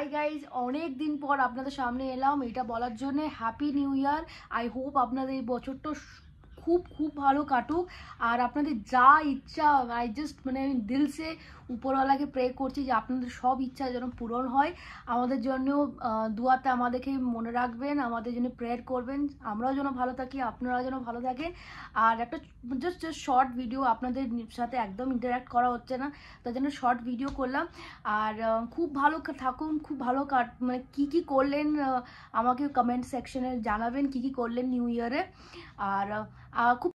Hi guys অনেক দিন পর আপনাদের সামনে এলাম এটা বলার জন্য happy new year I hope আপনাদের এই বছরটা খুব খুব ভালো কাটুক আর আপনাদের যা ইচ্ছা আই জাস্ট মানে আমি দিলসে উপরওয়ালাকে প্রে করছি যে আপনাদের সব ইচ্ছা যেন পূরণ হয় আমাদের জন্যও দুয়াতে আমাদেরকে মনে রাখবেন আমাদের জন্য প্রেয়ার করবেন আমরাও যেন ভালো থাকি আপনারাও যেন ভালো থাকেন আর একটা জাস্ট জাস্ট শর্ট ভিডিও আপনাদের সাথে একদম ইন্টারাক্ট করা হচ্ছে না তার জন্য শর্ট ভিডিও করলাম আর খুব ভালো থাকুন খুব ভালো কাট মানে কী কী করলেন আমাকে কমেন্ট সেকশনে জানাবেন কী কী করলেন নিউ ইয়ারে আর coup.